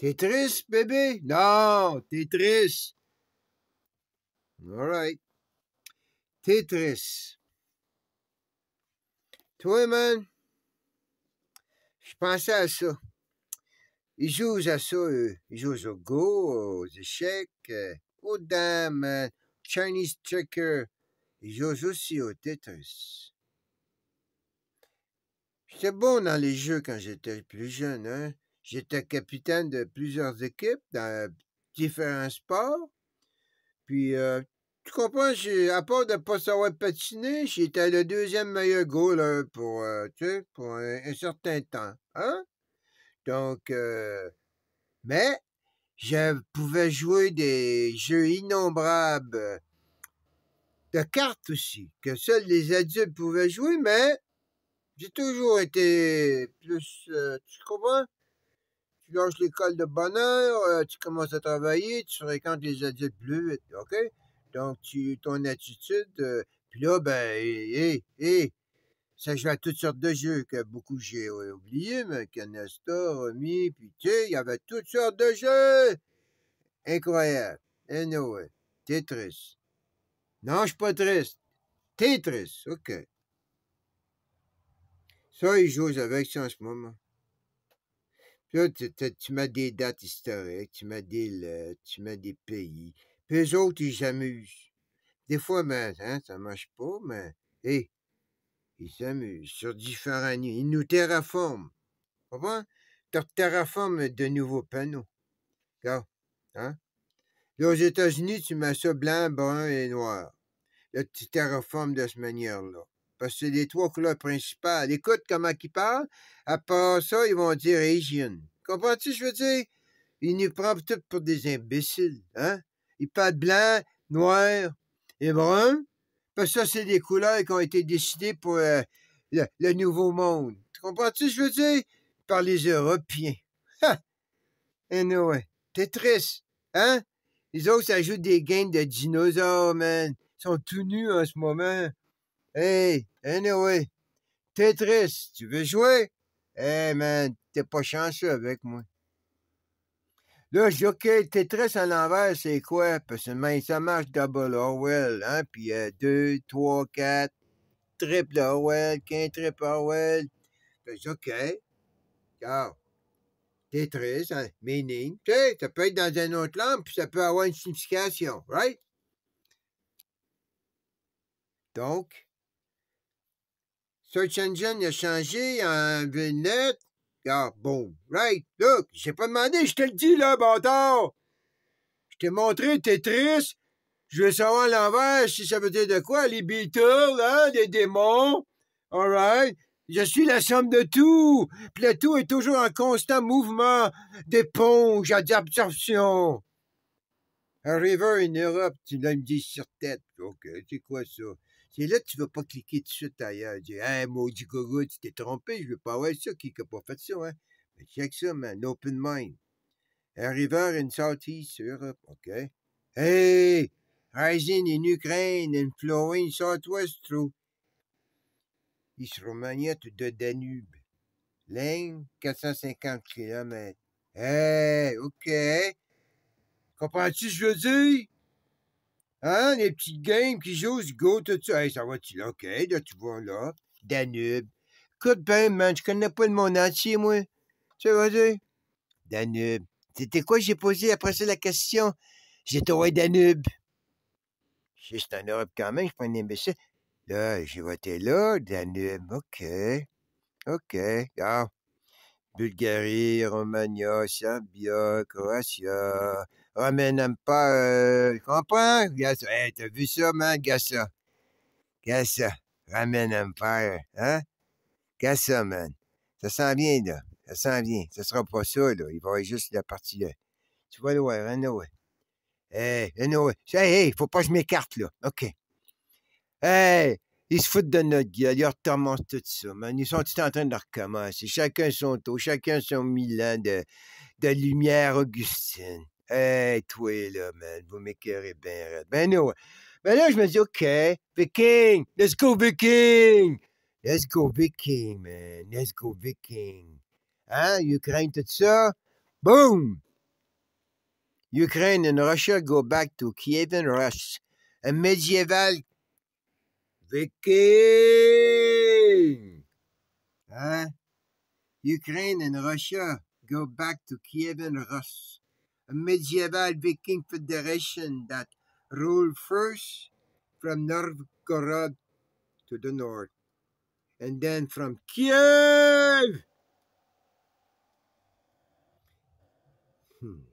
Tetris, bébé? Non, Tetris. All right. Toi, man, je pensais à ça. Ils jouent à ça, eux. Ils jouent au go, aux échecs, euh, aux dames, Chinese checker. Ils jouent aussi au Tetris. J'étais bon dans les jeux quand j'étais plus jeune, hein? J'étais capitaine de plusieurs équipes dans différents sports. Puis, euh, tu comprends, à part de ne pas savoir patiner, j'étais le deuxième meilleur goaler pour, euh, un, certain temps. Hein? Donc, euh, mais je pouvais jouer des jeux innombrables de cartes aussi, que seuls les adultes pouvaient jouer, mais j'ai toujours été plus... tu comprends? tu lâches l'école de bonheur, euh, tu commences à travailler, tu fréquentes les adultes plus vite, OK? Donc, tu, ton attitude, euh, puis là, ben, hé, hé, ça jouait à toutes sortes de jeux que beaucoup j'ai euh, oublié, mais Canasta, Romy, puis tu sais, il y avait toutes sortes de jeux! Incroyable. Eh anyway, t'es triste. Non, je suis pas triste. T'es triste, OK. Ça, ils jouent avec ça en ce moment tu, mets des dates historiques, tu mets des lettres, tu mets des pays. Puis les autres, ils s'amusent. Des fois, ça hein, ça marche pas, mais ils s'amusent sur différents niveaux. Ils nous terraforment. Comment? Tu terraformes de nouveaux panneaux. Regarde, hein? Là, aux États-Unis, tu mets ça blanc, brun et noir. Là, tu terraformes de cette manière-là parce que c'est les trois couleurs principales. Écoute comment ils parlent. À part ça, ils vont dire Asian. Comprends-tu je veux dire? Ils nous prennent tous pour des imbéciles. Hein? Ils parlent blanc, noir et brun. Parce que ça, c'est des couleurs qui ont été décidées pour euh, le, Nouveau Monde. Tu comprends que je veux dire? Par les Européens. Ha! Et anyway, t'es triste, hein? Les autres, ça joue des gaines de dinosaures, man. Ils sont tous nus en ce moment. Hey, anyway, Tetris, tu veux jouer? Hey, eh, man, t'es pas chanceux avec moi. Là, je dis, OK, Tetris à l'envers, c'est quoi? Parce que ça marche double Orwell, hein? Puis euh, deux, trois, quatre, triple Orwell, triple Orwell. Je dis, OK. Car, Tetris, hein? meaning. Tu sais, ça peut être dans une autre langue, puis ça peut avoir une signification, right? Donc, Search Engine a changé en une Ah, bon, right, look, j'ai pas demandé, je te le dis, là, bâtard! Je t'ai montré triste. je veux savoir l'envers si ça veut dire de quoi, les Beatles, hein, des démons, right, Je suis la somme de tout, puis le tout est toujours en constant mouvement d'éponge à d'absorption. River in Europe, tu l'as me dit sur tête, ok, c'est quoi ça? C'est là que tu vas pas cliquer tout de suite ailleurs. Dire, hey, maudit gogo tu t'es trompé, je veux pas avoir ça, qui n'a pas fait ça, hein. Mais check ça, man, open mind. Un river, une sortie Europe, OK. Hey! Rising in Ukraine and flowing southwest through. East de Danube. Ligne, 450 km. Hey! OK! Comprends-tu ce que je veux dire? Hein, les petites games qui jouent ce go, tout ça. Hey, ça va-tu là? OK, là, tu vois, là. Danube. Écoute ben, man, je connais pas le monde entier, moi. Tu vas y Danube. C'était quoi j'ai posé après ça la question? J'étais trouvé Danube. C'est en Europe quand même, je prends un imbécile. Là, j'ai voté là, Danube. OK. OK. Ah. Bulgarie, Romagna, Serbia, Croatie. Ah, Empire. pas, tu euh, comprends? Regarde eh, Hey, t'as vu ça, man? Regarde ça. Regarde ça. Ramène Empire, hein? Regarde ça, man. Ça sent bien, là. Ça sent bien. Ça sera pas ça, là. Il va y avoir juste la partie, euh, là. Tu vas le voir, Renaud. Hey, Renaud. Eh, hey, hey, faut pas que je m'écarte, là. OK. Hey! Ils se foutent de notre gueule, ils recommencent tout ça, man. Ils sont tout en train de recommencer. Chacun son taux, chacun son Milan de, de lumière augustine. Hey, toi, là, man, vous m'écœurez bien raide. Ben, anyway. Ben là, je me dis, OK, Viking, let's go Viking! Let's go Viking, man, let's go Viking. Hein, Ukraine, tout ça? Boom! Ukraine and Russia go back to Kievan Rus, a medieval Viking! Hein? Ukraine and Russia go back to Kievan Rus. medieval Viking Federation that ruled first from Novgorod to the north, and then from Kiev. Hmm.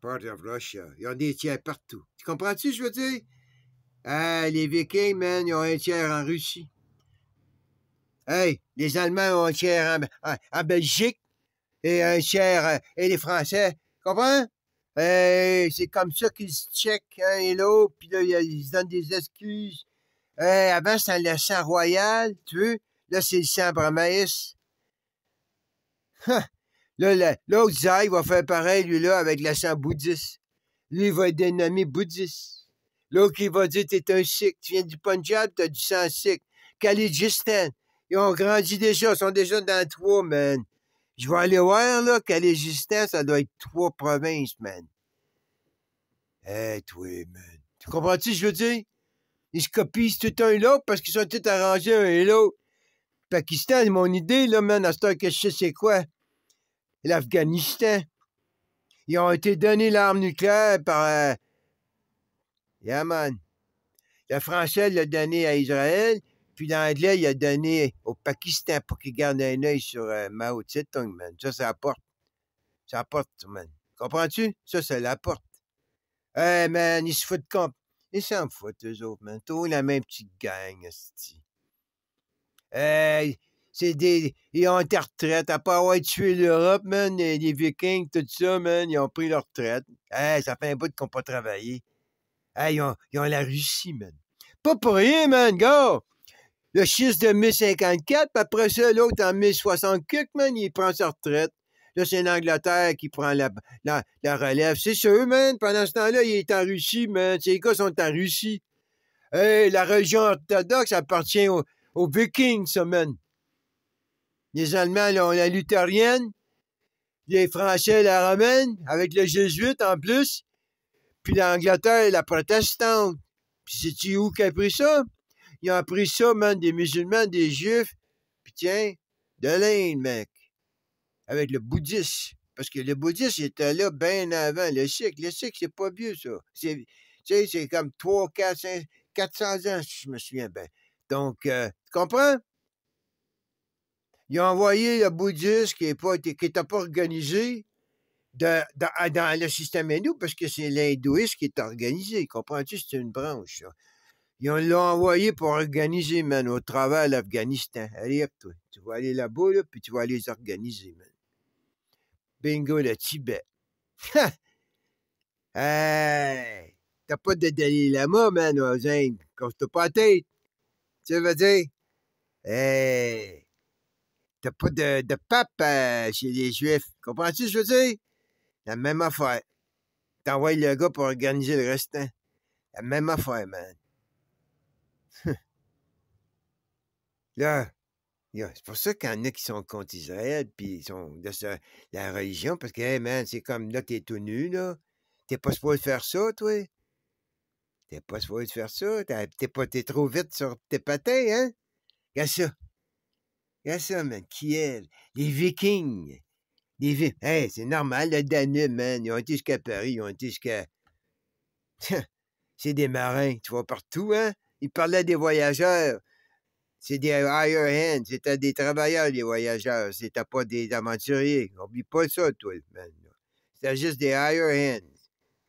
Part of Russia. Ils ont des tiers partout. Tu comprends-tu, je veux dire? Ah, les Vikings, man, ils ont un tiers en Russie. les Allemands ont un tiers en Belgique et un cher euh, et les Français. Comprends? Euh, c'est comme ça qu'ils se checkent un et l'autre, puis là, ils se donnent des excuses. Euh, avant, c'était le sang royal, tu veux? Là, c'est le sang bramaïs. Huh. Hein? Là, l'autre va faire pareil, lui-là, avec le sang bouddhiste. Lui, il va être dénommé bouddhiste. L'autre, il va dire, t'es un sikh, tu viens du Punjab, t'as du sang sikh. Khalidjistan. Ils ont grandi déjà, ils sont déjà dans toi, man. Je vais aller voir, là, qu'elle existait, ça doit être trois provinces, man. Eh, toi, man. Tu comprends-tu ce que je veux dire? Ils se copient tout un l'autre parce qu'ils sont tous arrangés un et l'autre. Pakistan, mon idée, là, man, à ce temps que je sais c'est quoi. L'Afghanistan. Ils ont été donnés l'arme nucléaire par... Euh... Yaman. La le Français l'a donné à Israël. Puis dans l'anglais, il a donné au Pakistan pour qu'il garde un œil sur euh, Mao Tse-tung, man. Ça, ça apporte. Ça apporte, man. Comprends-tu? Ça, c'est la Eh, hey, man, ils se foutent compte. Ils s'en foutent, eux autres, man. Tout la même petite gang, c'est-à-dire. Hey, c'est des. Ils ont été retraite. À part avoir tué l'Europe, man, les, Vikings, tout ça, man, ils ont pris leur retraite. Hey, ça fait un bout qu'ils n'ont pas travaillé. Hey, ils ont, ils ont la Russie, man. Pas pour rien, man, Go! Le 6 de 1054, puis après ça, l'autre en 1064, man, il prend sa retraite. Là, c'est l'Angleterre qui prend la, relève. C'est sûr, man. Pendant ce temps-là, il est en Russie, man. Ces gars sont en Russie. la religion orthodoxe appartient aux, Vikings, man. Les Allemands, ont la luthérienne. Les Français, la romaine, avec le jésuite en plus. Puis l'Angleterre, la protestante. Puis c'est-tu où qu'a a pris ça? Ils ont appris ça, même, des musulmans, des juifs, puis tiens, de l'Inde, mec. Avec le bouddhisme. Parce que le bouddhisme était là bien avant. Le sikh, le sikh, c'est pas vieux, ça. C'est, c'est comme 3, 4, 400 ans, si je me souviens bien. Donc, euh, tu comprends? Ils ont envoyé le bouddhisme qui n'était pas organisé, dans le système hindou parce que c'est l'hindouisme qui est organisé. Comprends-tu? C'est une branche. Ça. Ils l'ont envoyé pour organiser, man, au travers de l'Afghanistan. Allez, hop, toi. Tu vas aller là-bas, là, puis tu vas les organiser, man. Bingo, le Tibet. Ha! hey! T'as pas de Dalai Lama, man, aux Indes. Quand t'as pas la tête. Tu veux dire? Hey! T'as pas de, de pape euh, chez les Juifs. Comprends-tu ce que je veux dire? La même affaire. T'envoies le gars pour organiser le restant. La même affaire, man. Là, c'est pour ça qu'il y en a qui sont contre Israël, puis ils sont de la religion, parce que, c'est comme là, t'es tout nu, là. T'es pas supposé faire ça, toi. T'es pas supposé faire ça. T'es pas trop vite sur tes patins, hein? Regarde ça. Regarde ça, man. est Les Vikings. Les vikings. Hey, c'est normal, le Danube, man. Ils ont été jusqu'à Paris, ils ont été jusqu'à. c'est des marins. Tu vois partout, hein? Il parlait des voyageurs. C'est des higher hands. C'était des travailleurs, les voyageurs. C'était pas des aventuriers. N'oublie pas ça, toi, C'était juste des higher hands.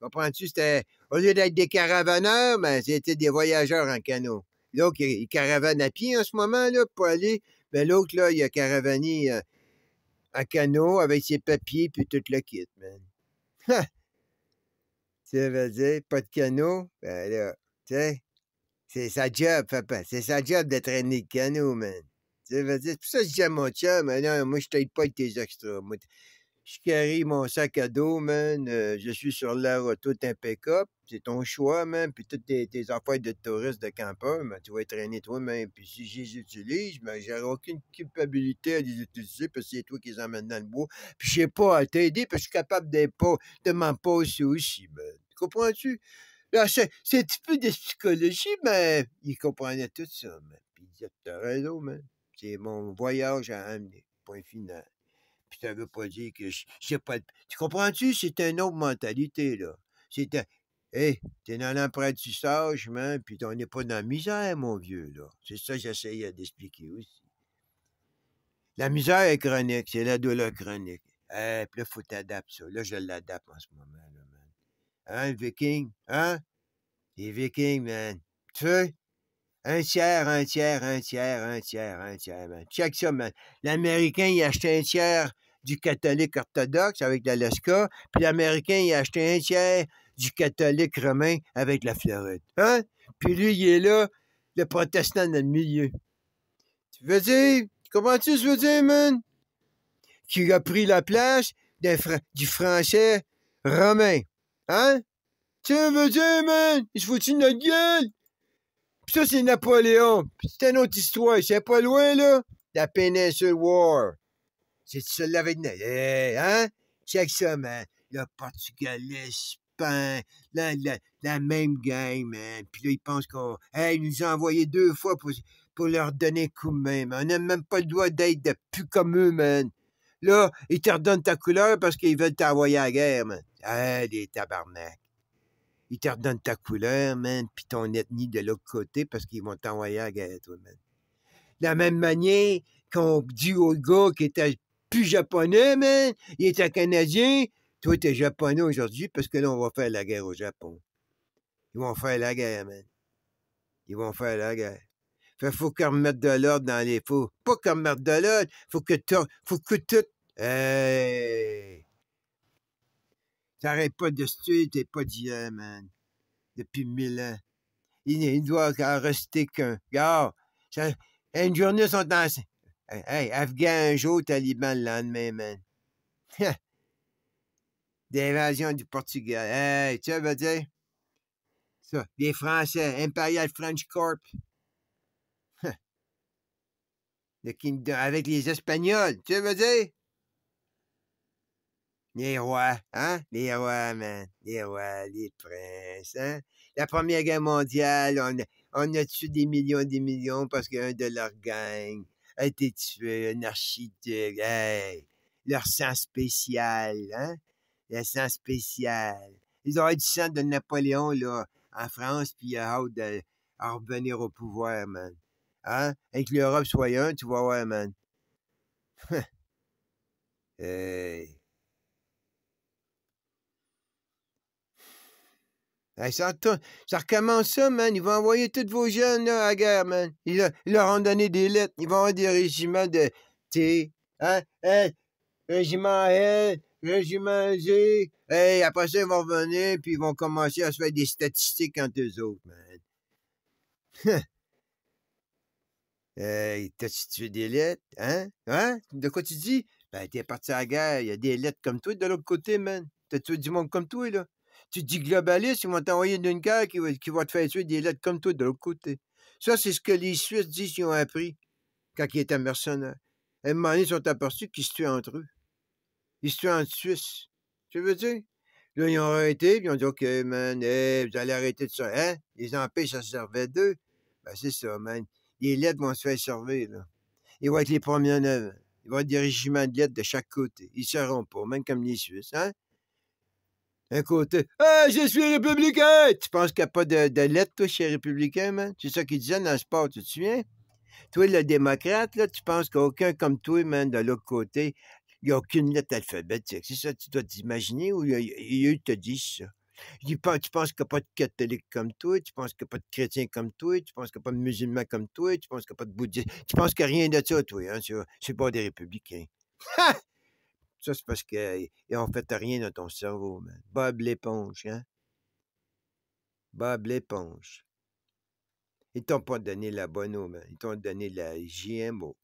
Comprends-tu? C'était, au lieu d'être des caravaneurs, mais ben, c'était des voyageurs en canot. L'autre, il, caravane à pied en ce moment, là, pour aller. Mais ben, l'autre, là, il a caravané en euh, canot avec ses papiers puis tout le kit, man. Ha! Tu veux dire, pas de canot? Ben là, tu sais. C'est sa job, papa. C'est sa job de traîner le canot, man. C'est pour ça que je mon chum, mais non, moi, je t'aide pas avec tes extras. Moi, je carry mon sac à dos, man. Euh, je suis sur la route impeccable. C'est ton choix, man. Puis toutes tes, affaires de touristes de campeur, mais tu vas traîner toi-même. Puis si je les utilise, ben, j'aurai aucune culpabilité à les utiliser parce que c'est toi qui les emmène dans le bois. Puis je sais pas à t'aider parce que je suis capable de m'en poser aussi, man. Ben. Comprends-tu? Ah, c'est un petit peu de psychologie, mais il comprenait tout ça. Puis il disait, ah, t'as raison, c'est mon voyage à amener. Point final. Puis ça veut pas dire que je pas. Tu comprends-tu? C'est une autre mentalité, là. C'est un... Hey, t'es dans sage, man, puis on n'est pas dans la misère, mon vieux, C'est ça que j'essayais d'expliquer aussi. La misère est chronique, c'est la douleur chronique. Eh, puis là, faut t'adapter ça. Là, je l'adapte en ce moment. Un hein, viking? Hein? Les vikings, man. Tu Un tiers, un tiers, un tiers, un tiers, un tiers, man. Check ça, man. L'Américain, il a acheté un tiers du catholique orthodoxe avec l'Alaska, puis l'Américain, il a acheté un tiers du catholique romain avec la Floride. Hein? Puis lui, il est là, le protestant dans le milieu. Tu veux dire, Comment tu veux dire, man? Qui a pris la place du français romain. Hein Tu veux dire, man Il se fout de notre gueule Pis ça, c'est Napoléon. c'est une autre histoire. C'est pas loin, là. La Peninsula War. C'est tout là avec... hein Check ça, man. Le Portugal, l'Espagne, la, la, même gang, man. Puis là, ils pensent qu'on... Hey, ils nous ont envoyé deux fois pour, leur donner coup même. On n'a même pas le droit d'être de plus comme eux, man. Là, ils te redonnent ta couleur parce qu'ils veulent t'envoyer à la guerre, man. Ah, les tabarnak. Ils te redonnent ta couleur, man, puis ton ethnie de l'autre côté parce qu'ils vont t'envoyer à la toi, man. De la même manière qu'on dit au gars qui était plus japonais, man, il était canadien, toi, t'es japonais aujourd'hui parce que là, on va faire la guerre au Japon. Ils vont faire la guerre, man. Ils vont faire la guerre. Fait faut qu'on mette de l'ordre dans les faux. Pas qu'on mette de l'ordre, faut que tu... Faut que tout... T'arrêtes pas de se tuer, t'es pas d'hier, man. Depuis mille ans. Il ne doit en rester qu'un. Gars, une journée, sont dans... Hey, Afghan un jour, Taliban le lendemain, man. L'invasion du Portugal. Hey, tu veux dire? Ça, les Français, Imperial French Corp. Le Kingdom, avec les Espagnols, tu veux dire? Les rois, hein? Les rois, man. Les rois, les princes, hein? La Première Guerre mondiale, on, on a tué des millions et des millions parce qu'un de leurs gangs a été tué, un architecte. Hey, leur sang spécial, hein? Le sang spécial. Ils auraient du sang de Napoléon, là, en France, puis ont hâte de revenir au pouvoir, man. Hein? Avec l'Europe soit un, tu vois, ouais, man. hey. ça, recommence ça, man. Ils vont envoyer tous vos jeunes à la guerre, man. Ils, leur ont donné des lettres. Ils vont avoir des régiments de. T hein? régiment L, régiment G. après ça, ils vont revenir, puis ils vont commencer à se faire des statistiques entre eux autres, man. hey, t'as-tu tué des lettres? Hein? Hein? De quoi tu dis? Ben, t'es parti à la guerre. Il y a des lettres comme toi de l'autre côté, man. T'as tué du monde comme toi, là tu dis globaliste, ils vont t'envoyer d'une guerre qui va, te faire tuer des lettres comme toi de l'autre côté. Ça, c'est ce que les Suisses disent qu'ils ont appris quand ils étaient mercenaires. À un moment donné, ils sont aperçus qu'ils se tuaient entre eux. Ils se tuaient entre Suisses. Tu veux dire? Là, ils ont arrêté, puis ils ont dit, OK, man, eh, vous allez arrêter de ça. Hein? Les empêches, ça servait d'eux. Ben, c'est ça, man. Les lettres vont se faire servir, là. Ils vont être les premiers en ils vont va des régiments de lettres de chaque côté. Ils ne seront pas, même comme les Suisses. Hein? côté, « ah, je suis républicain! Tu penses qu'il n'y a pas de, lettres, toi, chez les républicains, man? C'est ça qu'ils disaient dans le sport, tu te souviens? Toi, le démocrate, là, tu penses qu'aucun comme toi, man, de l'autre côté, il n'y a aucune lettre alphabétique. C'est ça, tu dois t'imaginer ou il te dit ça. Tu penses qu'il n'y a pas de catholique comme toi, tu penses qu'il n'y a pas de chrétiens comme toi, tu penses qu'il n'y a pas de musulman comme toi, tu penses qu'il n'y a pas de bouddhiste. Tu penses qu'il n'y a rien de ça, toi. Hein? C'est pas des républicains. Ça, c'est parce qu'ils n'ont fait rien dans ton cerveau, man. Bob l'éponge, hein? Bob l'éponge. Ils t'ont pas donné la bonne eau, Ils t'ont donné la GMO.